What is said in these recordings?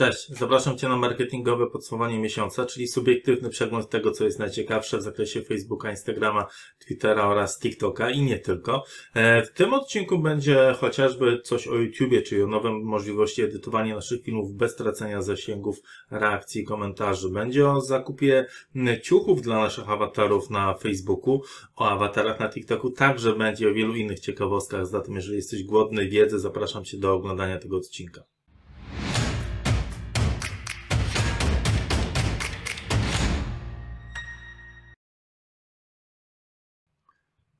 Cześć, zapraszam Cię na marketingowe podsumowanie miesiąca, czyli subiektywny przegląd tego, co jest najciekawsze w zakresie Facebooka, Instagrama, Twittera oraz TikToka i nie tylko. E, w tym odcinku będzie chociażby coś o YouTubie, czyli o nowym możliwości edytowania naszych filmów bez tracenia zasięgów, reakcji, komentarzy. Będzie o zakupie ciuchów dla naszych awatarów na Facebooku, o awatarach na TikToku, także będzie o wielu innych ciekawostkach. Zatem, jeżeli jesteś głodny wiedzy, zapraszam Cię do oglądania tego odcinka.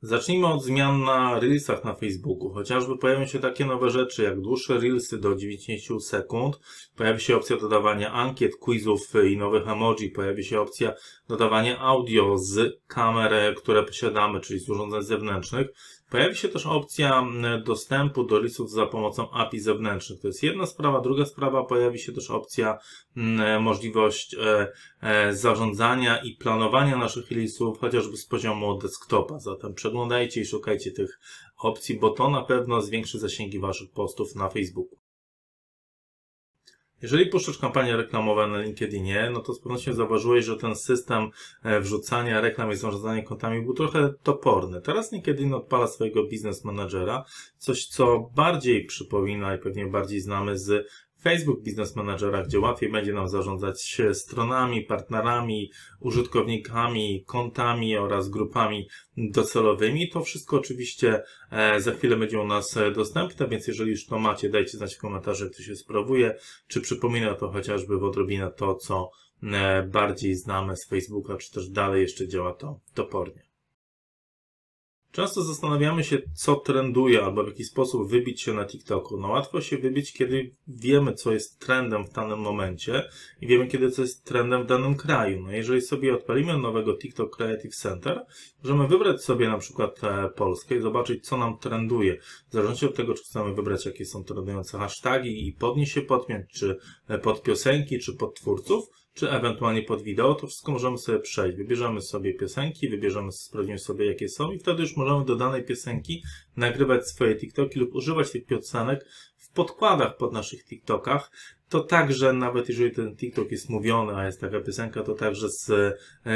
Zacznijmy od zmian na Reelsach na Facebooku. Chociażby pojawią się takie nowe rzeczy jak dłuższe Reelsy do 90 sekund, pojawi się opcja dodawania ankiet, quizów i nowych emoji, pojawi się opcja dodawania audio z kamer, które posiadamy, czyli z urządzeń zewnętrznych. Pojawi się też opcja mm, dostępu do listów za pomocą API zewnętrznych. To jest jedna sprawa. Druga sprawa, pojawi się też opcja, mm, możliwość e, e, zarządzania i planowania naszych listów, chociażby z poziomu desktopa. Zatem przeglądajcie i szukajcie tych opcji, bo to na pewno zwiększy zasięgi Waszych postów na Facebooku. Jeżeli puszczasz kampanie reklamowe na LinkedInie, no to z pewnością zauważyłeś, że ten system e, wrzucania reklam i zarządzania kontami był trochę toporny. Teraz LinkedIn odpala swojego biznes managera, coś co bardziej przypomina i pewnie bardziej znamy z Facebook Business Managera, gdzie łatwiej będzie nam zarządzać stronami, partnerami, użytkownikami, kontami oraz grupami docelowymi. To wszystko oczywiście e, za chwilę będzie u nas e, dostępne, więc jeżeli już to macie, dajcie znać w komentarzach, jak to się sprawuje, czy przypomina to chociażby w odrobinę to, co e, bardziej znamy z Facebooka, czy też dalej jeszcze działa to topornie. Często zastanawiamy się, co trenduje, albo w jaki sposób wybić się na TikToku. No łatwo się wybić, kiedy wiemy, co jest trendem w danym momencie i wiemy, kiedy co jest trendem w danym kraju. No jeżeli sobie odpalimy nowego TikTok Creative Center, możemy wybrać sobie na przykład e, Polskę i zobaczyć, co nam trenduje. W zależności od tego, czy chcemy wybrać, jakie są trendujące hasztagi i podnieść się podmiot, czy e, pod piosenki, czy pod twórców, czy ewentualnie pod wideo, to wszystko możemy sobie przejść. Wybierzemy sobie piosenki, wybierzemy, sprawdzimy sobie, jakie są i wtedy już możemy do danej piosenki nagrywać swoje TikToki lub używać tych piosenek w podkładach pod naszych TikTokach. To także, nawet jeżeli ten TikTok jest mówiony, a jest taka piosenka, to także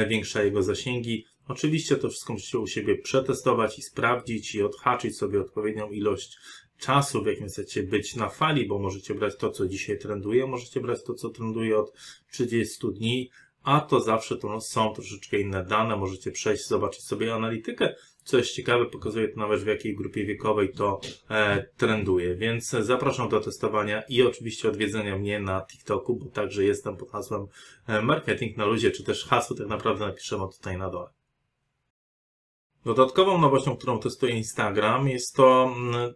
zwiększa e, jego zasięgi. Oczywiście to wszystko musicie u siebie przetestować i sprawdzić i odhaczyć sobie odpowiednią ilość czasu, w jakim chcecie być na fali, bo możecie brać to, co dzisiaj trenduje, możecie brać to, co trenduje od 30 dni, a to zawsze to są troszeczkę inne dane. Możecie przejść, zobaczyć sobie analitykę coś ciekawe, pokazuje to nawet w jakiej grupie wiekowej to e, trenduje. Więc zapraszam do testowania i oczywiście odwiedzenia mnie na TikToku, bo także jestem pod hasłem e, marketing na luzie, czy też hasło tak naprawdę napiszemy tutaj na dole. Dodatkową nowością, którą testuje Instagram jest to mm,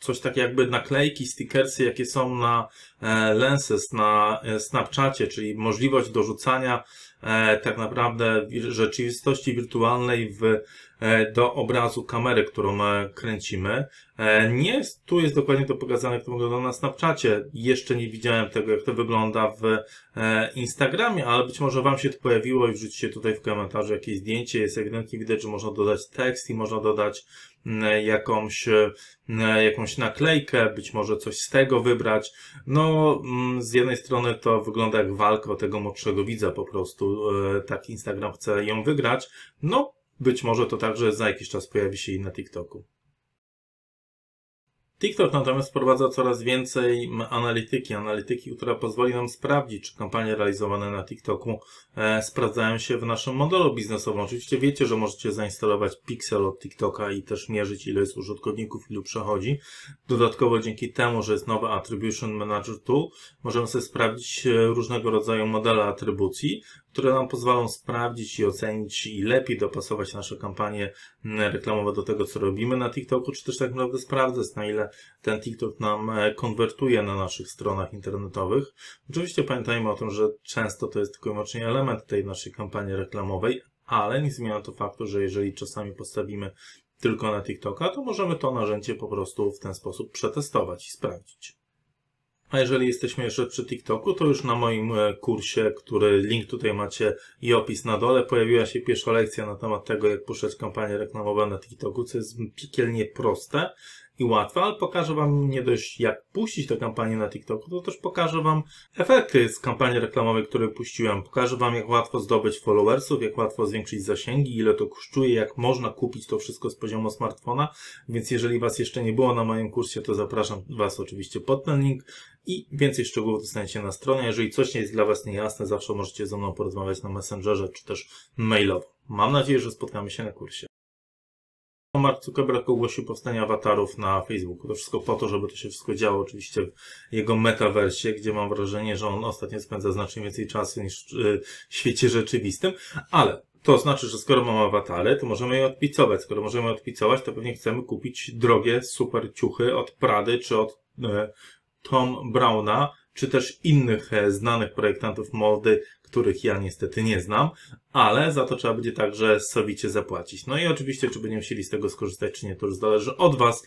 coś tak jakby naklejki, stickersy, jakie są na e, lenses, na e, Snapchacie, czyli możliwość dorzucania E, tak naprawdę rzeczywistości wirtualnej w, e, do obrazu kamery, którą e, kręcimy. Nie tu jest dokładnie to pokazane, jak to wygląda na Snapchacie. Jeszcze nie widziałem tego, jak to wygląda w Instagramie, ale być może Wam się to pojawiło i wrzućcie tutaj w komentarzu jakieś zdjęcie. Jest ewidentnie widać, że można dodać tekst i można dodać jakąś, jakąś naklejkę, być może coś z tego wybrać. No, z jednej strony to wygląda jak walka o tego młodszego widza po prostu, E, tak Instagram chce ją wygrać, no być może to także za jakiś czas pojawi się i na TikToku. TikTok natomiast wprowadza coraz więcej analityki, analityki, która pozwoli nam sprawdzić, czy kampanie realizowane na TikToku e, sprawdzają się w naszym modelu biznesowym. Oczywiście wiecie, że możecie zainstalować pixel od TikToka i też mierzyć, ile jest użytkowników, ilu przechodzi. Dodatkowo dzięki temu, że jest nowy Attribution Manager Tool, możemy sobie sprawdzić e, różnego rodzaju modele atrybucji, które nam pozwolą sprawdzić i ocenić i lepiej dopasować nasze kampanie mm, reklamowe do tego, co robimy na TikToku, czy też tak naprawdę sprawdzać, na ile ten TikTok nam e, konwertuje na naszych stronach internetowych. Oczywiście pamiętajmy o tym, że często to jest tylko i wyłącznie element tej naszej kampanii reklamowej, ale nie zmienia to faktu, że jeżeli czasami postawimy tylko na TikToka, to możemy to narzędzie po prostu w ten sposób przetestować i sprawdzić. A jeżeli jesteśmy jeszcze przy TikToku, to już na moim e, kursie, który link tutaj macie i opis na dole, pojawiła się pierwsza lekcja na temat tego, jak puszczać kampanie reklamowe na TikToku, co jest piekielnie proste i łatwe, ale pokażę Wam nie dość jak puścić tę kampanię na TikToku, to też pokażę Wam efekty z kampanii reklamowej, które puściłem. Pokażę Wam jak łatwo zdobyć followersów, jak łatwo zwiększyć zasięgi, ile to kosztuje, jak można kupić to wszystko z poziomu smartfona, więc jeżeli Was jeszcze nie było na moim kursie, to zapraszam Was oczywiście pod ten link i więcej szczegółów dostaniecie na stronie. Jeżeli coś nie jest dla Was niejasne, zawsze możecie ze mną porozmawiać na Messengerze czy też mailowo. Mam nadzieję, że spotkamy się na kursie. Mark Zuckerberg ogłosił powstanie awatarów na Facebooku. To wszystko po to, żeby to się wszystko działo oczywiście w jego metaversie, gdzie mam wrażenie, że on ostatnio spędza znacznie więcej czasu niż y, w świecie rzeczywistym, ale to znaczy, że skoro mamy awatary, to możemy je odpicować. Skoro możemy odpicować, to pewnie chcemy kupić drogie, super ciuchy od Prady czy od e, y, Tom Browna, czy też innych e, znanych projektantów mody, których ja niestety nie znam, ale za to trzeba będzie także sowicie zapłacić. No i oczywiście, czy będziemy chcieli z tego skorzystać, czy nie, to już zależy od Was.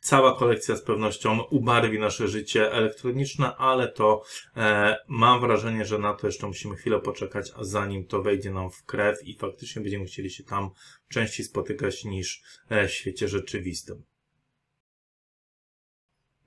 Cała kolekcja z pewnością ubarwi nasze życie elektroniczne, ale to e, mam wrażenie, że na to jeszcze musimy chwilę poczekać, zanim to wejdzie nam w krew i faktycznie będziemy chcieli się tam częściej spotykać niż e, w świecie rzeczywistym.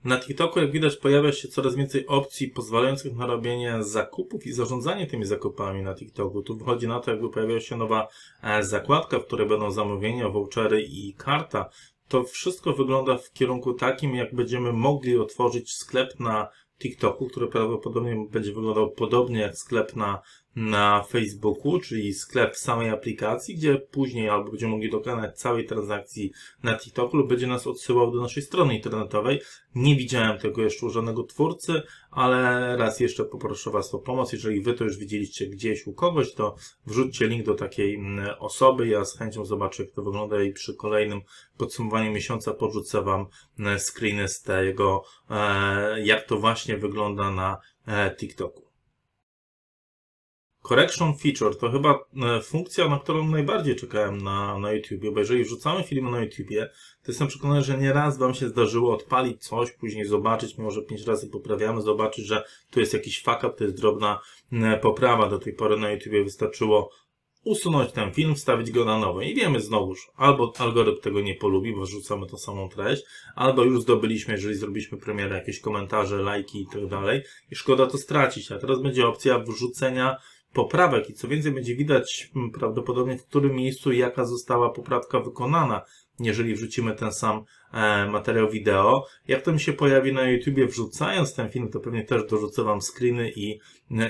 Na TikToku, jak widać, pojawia się coraz więcej opcji pozwalających na robienie zakupów i zarządzanie tymi zakupami na TikToku. Tu wychodzi na to, jakby pojawiła się nowa e, zakładka, w której będą zamówienia, vouchery i karta. To wszystko wygląda w kierunku takim, jak będziemy mogli otworzyć sklep na TikToku, który prawdopodobnie będzie wyglądał podobnie jak sklep na na Facebooku, czyli sklep samej aplikacji, gdzie później albo będziemy mogli dokonać całej transakcji na TikToku lub będzie nas odsyłał do naszej strony internetowej. Nie widziałem tego jeszcze u żadnego twórcy, ale raz jeszcze poproszę Was o pomoc. Jeżeli Wy to już widzieliście gdzieś u kogoś, to wrzućcie link do takiej mm, osoby. Ja z chęcią zobaczę, jak to wygląda i przy kolejnym podsumowaniu miesiąca podrzucę Wam mm, screeny z tego, e, jak to właśnie wygląda na e, TikToku. Correction Feature to chyba e, funkcja, na którą najbardziej czekałem na, na YouTubie, bo jeżeli wrzucamy filmy na YouTubie, to jestem przekonany, że nieraz Wam się zdarzyło odpalić coś, później zobaczyć, mimo że pięć razy poprawiamy, zobaczyć, że tu jest jakiś fuck up, to jest drobna e, poprawa. Do tej pory na YouTubie wystarczyło usunąć ten film, wstawić go na nowy. I wiemy znowuż, albo algorytm tego nie polubi, bo wrzucamy tą samą treść, albo już zdobyliśmy, jeżeli zrobiliśmy premierę, jakieś komentarze, lajki i tak dalej. I szkoda to stracić. A teraz będzie opcja wrzucenia poprawek i co więcej będzie widać mm, prawdopodobnie w którym miejscu jaka została poprawka wykonana, jeżeli wrzucimy ten sam e, materiał wideo. Jak to mi się pojawi na YouTubie, wrzucając ten film, to pewnie też dorzucę Wam screeny i,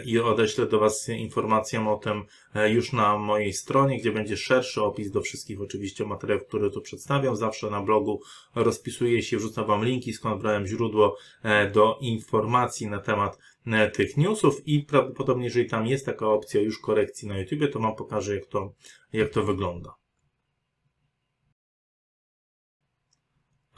i odeślę do Was informację o tym e, już na mojej stronie, gdzie będzie szerszy opis do wszystkich oczywiście materiałów, które tu przedstawiam. Zawsze na blogu rozpisuję się, wrzucam Wam linki, skąd brałem źródło e, do informacji na temat e, tych newsów i prawdopodobnie, jeżeli tam jest taka opcja już korekcji na YouTubie, to Wam pokażę, jak to, jak to wygląda.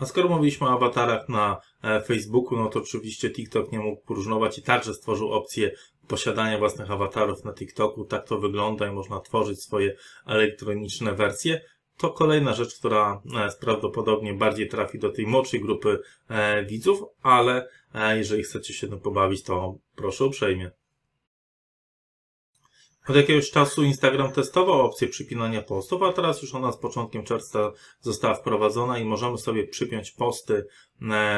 A skoro mówiliśmy o awatarach na e, Facebooku, no to oczywiście TikTok nie mógł próżnować i także stworzył opcję posiadania własnych awatarów na TikToku. Tak to wygląda i można tworzyć swoje elektroniczne wersje. To kolejna rzecz, która e, prawdopodobnie bardziej trafi do tej młodszej grupy e, widzów, ale jeżeli chcecie się tym pobawić, to proszę uprzejmie. Od jakiegoś czasu Instagram testował opcję przypinania postów, a teraz już ona z początkiem czerwca została wprowadzona i możemy sobie przypiąć posty e,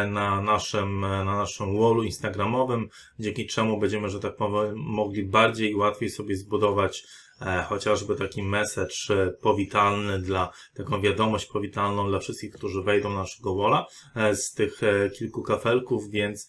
na naszym, e, na naszym wallu instagramowym, dzięki czemu będziemy, że tak powiem, mogli bardziej i łatwiej sobie zbudować e, chociażby taki message powitalny dla, taką wiadomość powitalną dla wszystkich, którzy wejdą na naszego wola z tych kilku kafelków, więc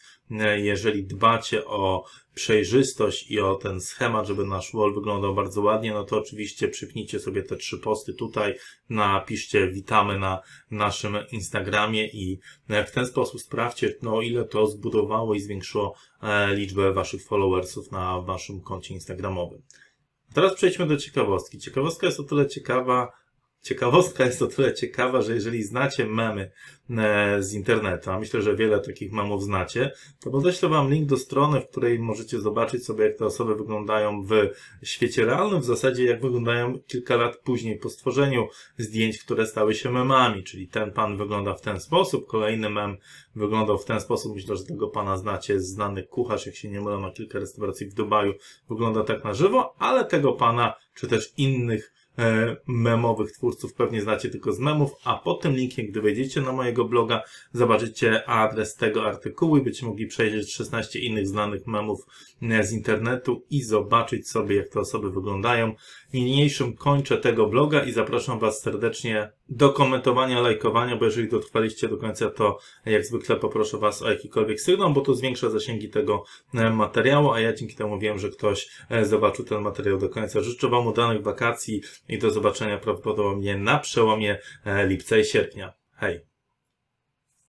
jeżeli dbacie o przejrzystość i o ten schemat, żeby nasz wall wyglądał bardzo ładnie, no to oczywiście przypnijcie sobie te trzy posty tutaj, napiszcie witamy na naszym Instagramie i e, w ten sposób sprawdźcie, no ile to zbudowało i zwiększyło e, liczbę waszych followersów na waszym koncie Instagramowym. Teraz przejdźmy do ciekawostki. Ciekawostka jest o tyle ciekawa, Ciekawostka jest o tyle ciekawa, że jeżeli znacie memy e, z internetu, a myślę, że wiele takich memów znacie, to podeślę Wam link do strony, w której możecie zobaczyć sobie, jak te osoby wyglądają w świecie realnym, w zasadzie jak wyglądają kilka lat później po stworzeniu zdjęć, które stały się memami, czyli ten pan wygląda w ten sposób, kolejny mem wyglądał w ten sposób, myślę, że tego pana znacie, znany kucharz, jak się nie mylę, ma kilka restauracji w Dubaju, wygląda tak na żywo, ale tego pana, czy też innych E, memowych twórców pewnie znacie tylko z memów, a pod tym linkiem, gdy wejdziecie na mojego bloga, zobaczycie adres tego artykułu i będziecie mogli przejrzeć 16 innych znanych memów e, z internetu i zobaczyć sobie, jak te osoby wyglądają. Niniejszym kończę tego bloga i zapraszam Was serdecznie do komentowania, lajkowania, bo jeżeli dotrwaliście do końca, to jak zwykle poproszę Was o jakikolwiek sygnał, bo to zwiększa zasięgi tego e, materiału, a ja dzięki temu wiem, że ktoś zobaczył ten materiał do końca. Życzę Wam udanych wakacji, i do zobaczenia prawdopodobnie na przełomie e, lipca i sierpnia. Hej!